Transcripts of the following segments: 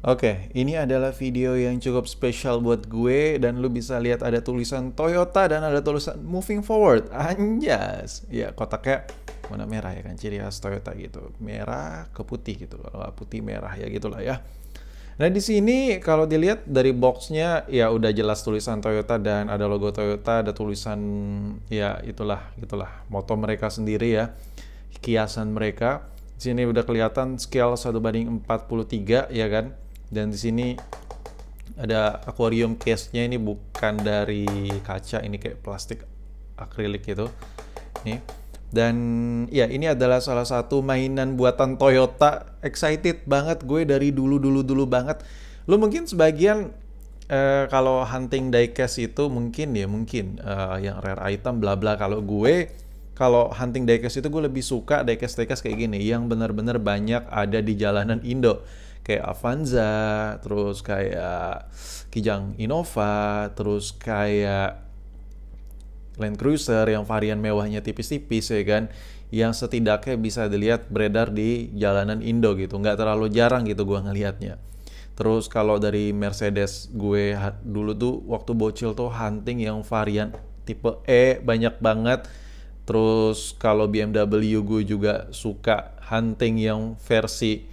Oke, okay, ini adalah video yang cukup spesial buat gue dan lu bisa lihat ada tulisan Toyota dan ada tulisan Moving Forward. Anjas. Ya, kotaknya warna merah ya kan, ciri khas Toyota gitu. Merah ke putih gitu. Kalau putih merah ya gitulah ya. Nah, di sini kalau dilihat dari boxnya ya udah jelas tulisan Toyota dan ada logo Toyota, ada tulisan ya itulah gitulah moto mereka sendiri ya. Kiasan mereka. Di sini udah kelihatan scale 1 banding 43 ya kan dan di sini ada aquarium case-nya ini bukan dari kaca ini kayak plastik akrilik gitu nih dan ya ini adalah salah satu mainan buatan Toyota excited banget gue dari dulu dulu dulu banget lo mungkin sebagian uh, kalau hunting diecast itu mungkin ya mungkin uh, yang rare item bla bla kalau gue kalau hunting diecast itu gue lebih suka diecast diecast kayak gini yang benar-benar banyak ada di jalanan Indo kayak Avanza, terus kayak Kijang Innova, terus kayak Land Cruiser yang varian mewahnya tipis-tipis ya kan yang setidaknya bisa dilihat beredar di jalanan Indo gitu nggak terlalu jarang gitu gue ngelihatnya terus kalau dari Mercedes gue dulu tuh waktu bocil tuh hunting yang varian tipe E banyak banget terus kalau BMW gue juga suka hunting yang versi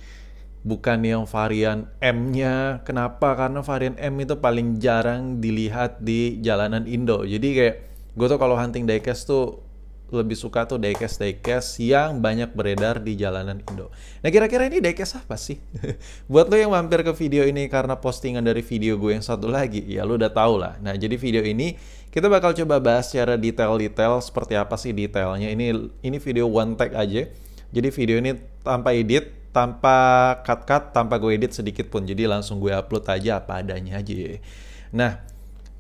bukan yang varian M-nya. Kenapa? Karena varian M itu paling jarang dilihat di jalanan Indo. Jadi kayak gue tuh kalau hunting diecast tuh lebih suka tuh diecast diecast yang banyak beredar di jalanan Indo. Nah kira-kira ini diecast apa sih? Buat lo yang mampir ke video ini karena postingan dari video gue yang satu lagi, ya lo udah tau lah. Nah jadi video ini kita bakal coba bahas secara detail-detail seperti apa sih detailnya. Ini ini video one take aja. Jadi video ini tanpa edit, tanpa cut-cut, tanpa gue edit sedikit pun. Jadi langsung gue upload aja apa adanya aja. Nah,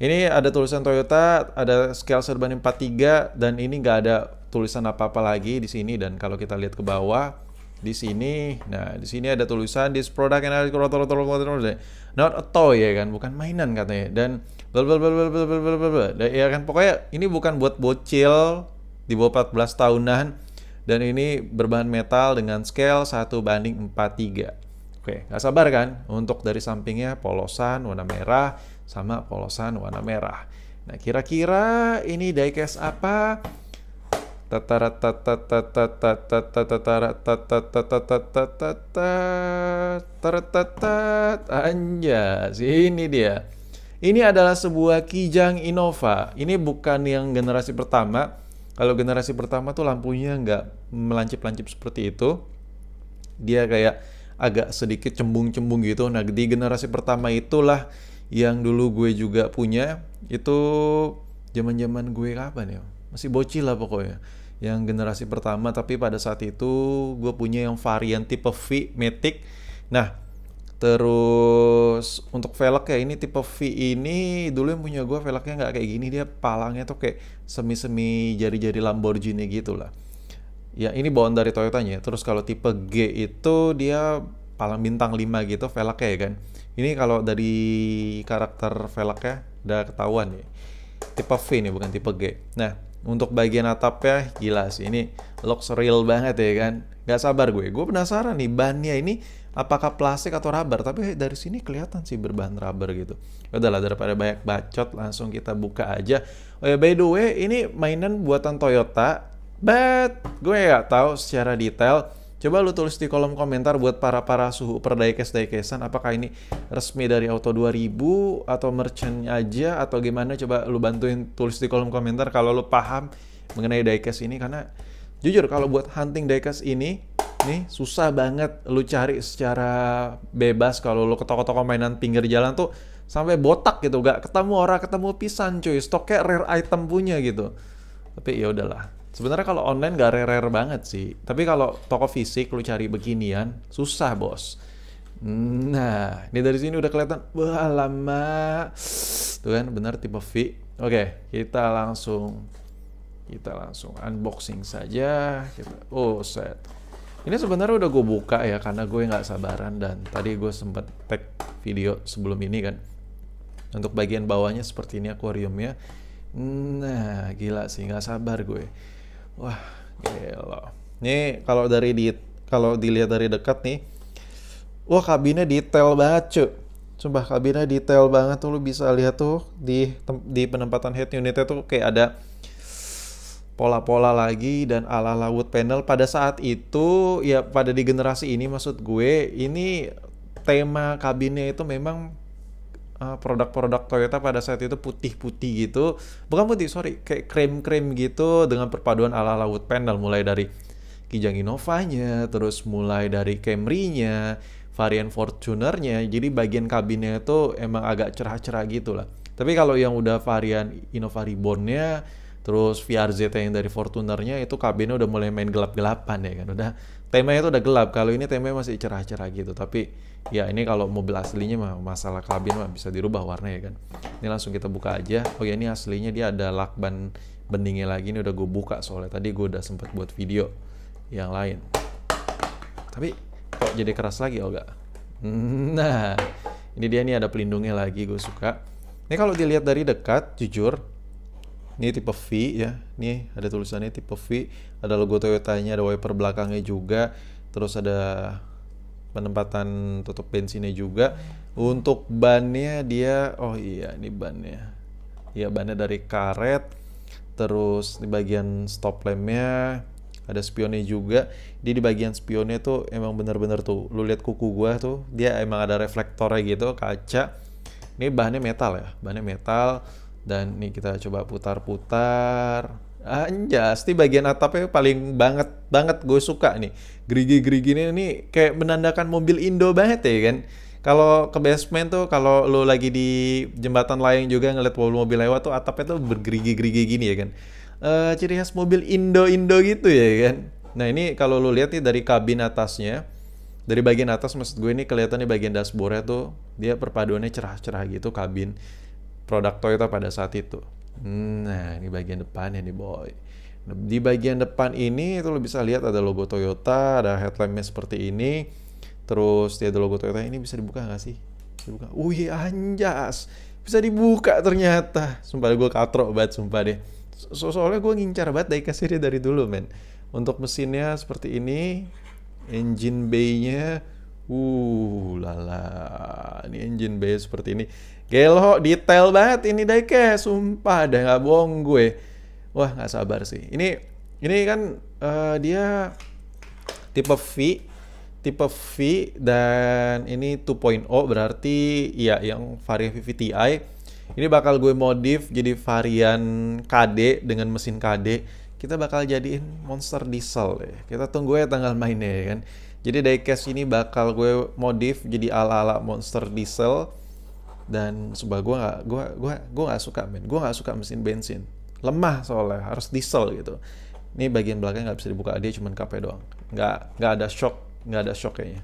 ini ada tulisan Toyota, ada scale serban 43 dan ini nggak ada tulisan apa-apa lagi di sini dan kalau kita lihat ke bawah di sini, nah di sini ada tulisan this product and not a toy ya kan, bukan mainan katanya dan bla bla bla bla bla bla bla ya kan pokoknya ini bukan buat bocil di bawah 14 tahunan dan ini berbahan metal dengan scale 1 banding 43. Oke, nggak sabar kan? Untuk dari sampingnya polosan warna merah sama polosan warna merah. Nah, kira-kira ini diecast apa? Tatara tatara ini dia. Ini adalah sebuah kijang Innova. Ini bukan yang generasi pertama, kalau generasi pertama tuh lampunya nggak melancip-lancip seperti itu. Dia kayak agak sedikit cembung-cembung gitu. Nah, di generasi pertama itulah yang dulu gue juga punya. Itu zaman-zaman gue kapan ya? Masih bocil lah pokoknya. Yang generasi pertama tapi pada saat itu gue punya yang varian tipe V Matic. Nah, Terus untuk velg ya ini tipe V ini dulu yang punya gue velgnya nggak kayak gini dia palangnya tuh kayak semi-semi jari-jari Lamborghini gitu lah. Ya ini bawaan dari Toyota nya. Ya. Terus kalau tipe G itu dia palang bintang 5 gitu velgnya ya kan. Ini kalau dari karakter velgnya udah ketahuan ya. Tipe V ini bukan tipe G. Nah untuk bagian atapnya jelas ini looks real banget ya kan Gak sabar gue. Gue penasaran nih bannya ini apakah plastik atau rubber. Tapi dari sini kelihatan sih berbahan rubber gitu. Udahlah daripada banyak bacot langsung kita buka aja. Oh ya by the way ini mainan buatan Toyota. But gue gak tahu secara detail. Coba lu tulis di kolom komentar buat para-para suhu perdaikes-daikesan apakah ini resmi dari Auto 2000 atau merchant aja atau gimana coba lu bantuin tulis di kolom komentar kalau lu paham mengenai daikes ini karena jujur kalau buat hunting diecast ini nih susah banget lu cari secara bebas kalau lu ke toko-toko mainan pinggir jalan tuh sampai botak gitu gak ketemu orang ketemu pisan cuy stoknya rare item punya gitu tapi ya udahlah sebenarnya kalau online gak rare rare banget sih tapi kalau toko fisik lu cari beginian susah bos Nah, ini dari sini udah kelihatan. Wah, lama. Tuh kan, benar tipe V. Oke, kita langsung kita langsung unboxing saja kita oh set ini sebenarnya udah gue buka ya karena gue nggak sabaran dan tadi gue sempet tag video sebelum ini kan untuk bagian bawahnya seperti ini akuariumnya nah gila sih nggak sabar gue wah gila ini kalau dari di kalau dilihat dari dekat nih wah kabinnya detail banget cuy Sumpah kabinnya detail banget tuh lu bisa lihat tuh di di penempatan head unitnya tuh kayak ada pola-pola lagi dan ala laut panel pada saat itu ya pada di generasi ini maksud gue ini tema kabinnya itu memang produk eh, produk-produk Toyota pada saat itu putih-putih gitu bukan putih sorry kayak krem-krem gitu dengan perpaduan ala laut panel mulai dari Kijang Innova-nya terus mulai dari Camry-nya varian Fortuner-nya jadi bagian kabinnya itu emang agak cerah-cerah gitu lah tapi kalau yang udah varian Innova Reborn-nya Terus VRZT yang dari Fortunernya itu kabinnya udah mulai main gelap-gelapan ya kan. Udah temanya itu udah gelap. Kalau ini temanya masih cerah-cerah gitu. Tapi ya ini kalau mobil aslinya mah masalah kabin mah bisa dirubah warna ya kan. Ini langsung kita buka aja. Oh ya ini aslinya dia ada lakban beningnya lagi. Ini udah gue buka soalnya tadi gue udah sempet buat video yang lain. Tapi kok jadi keras lagi oh gak Nah, ini dia nih ada pelindungnya lagi gue suka. Ini kalau dilihat dari dekat, jujur ini tipe V ya nih ada tulisannya tipe V ada logo Toyota-nya, ada wiper belakangnya juga terus ada penempatan tutup bensinnya juga untuk bannya dia oh iya ini bannya ya bannya dari karet terus di bagian stop lampnya ada spionnya juga dia di bagian spionnya tuh emang bener-bener tuh lu lihat kuku gua tuh dia emang ada reflektornya gitu kaca ini bahannya metal ya bahannya metal dan ini kita coba putar-putar. Anjas, ah, iya, di bagian atapnya paling banget banget gue suka nih. Gerigi-gerigi ini, ini kayak menandakan mobil Indo banget ya kan. Kalau ke basement tuh kalau lo lagi di jembatan layang juga ngeliat mobil-mobil lewat tuh atapnya tuh bergerigi-gerigi gini ya kan. Uh, ciri khas mobil Indo-Indo gitu ya kan. Nah ini kalau lo lihat nih dari kabin atasnya, dari bagian atas maksud gue ini kelihatannya bagian dashboardnya tuh dia perpaduannya cerah-cerah gitu kabin produk Toyota pada saat itu. Nah, ini bagian depan ya nih boy. Di bagian depan ini itu lo bisa lihat ada logo Toyota, ada headlampnya seperti ini. Terus dia ada logo Toyota ini bisa dibuka nggak sih? Bisa dibuka. Wih, oh, iya, anjas. Bisa dibuka ternyata. Sumpah gue katro banget sumpah deh. So soalnya gue ngincar banget dari kasirnya dari dulu men. Untuk mesinnya seperti ini, engine bay-nya Uh, lala, ini engine bay seperti ini. Gelo, detail banget ini diecast, sumpah, ada nggak bohong gue. Wah, nggak sabar sih. Ini, ini kan uh, dia tipe V, tipe V dan ini 2.0 berarti ya yang varian VVTi. Ini bakal gue modif jadi varian KD dengan mesin KD. Kita bakal jadiin monster diesel ya. Kita tunggu ya tanggal mainnya ya kan. Jadi diecast ini bakal gue modif jadi ala-ala monster diesel dan sebab gue gak gue gue gue nggak suka men gue gak suka mesin bensin lemah soalnya harus diesel gitu ini bagian belakang nggak bisa dibuka dia cuma kape doang nggak nggak ada shock nggak ada shock kayaknya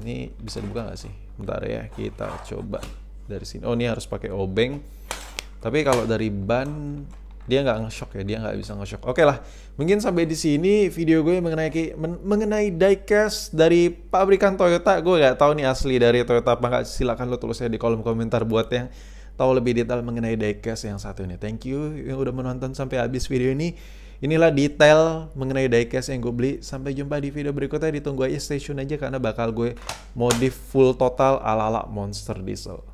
ini bisa dibuka nggak sih bentar ya kita coba dari sini oh ini harus pakai obeng tapi kalau dari ban dia nggak nge-shock ya, dia nggak bisa nge-shock. Oke okay lah, mungkin sampai di sini video gue mengenai men mengenai diecast dari pabrikan Toyota. Gue nggak tahu nih asli dari Toyota apa nggak. Silakan lo tulisnya di kolom komentar buat yang tahu lebih detail mengenai diecast yang satu ini. Thank you yang udah menonton sampai habis video ini. Inilah detail mengenai diecast yang gue beli. Sampai jumpa di video berikutnya. Ditunggu aja station aja karena bakal gue modif full total ala-ala Monster Diesel.